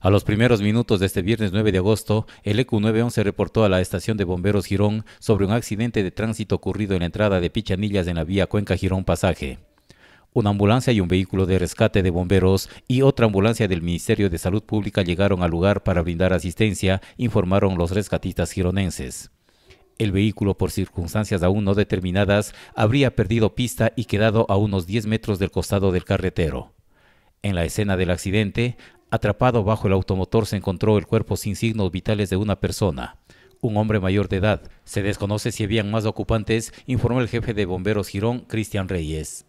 A los primeros minutos de este viernes 9 de agosto, el EQ911 reportó a la estación de bomberos Girón sobre un accidente de tránsito ocurrido en la entrada de Pichanillas en la vía Cuenca Girón Pasaje. Una ambulancia y un vehículo de rescate de bomberos y otra ambulancia del Ministerio de Salud Pública llegaron al lugar para brindar asistencia, informaron los rescatistas gironenses. El vehículo, por circunstancias aún no determinadas, habría perdido pista y quedado a unos 10 metros del costado del carretero. En la escena del accidente Atrapado bajo el automotor se encontró el cuerpo sin signos vitales de una persona, un hombre mayor de edad. Se desconoce si habían más ocupantes, informó el jefe de bomberos Girón, Cristian Reyes.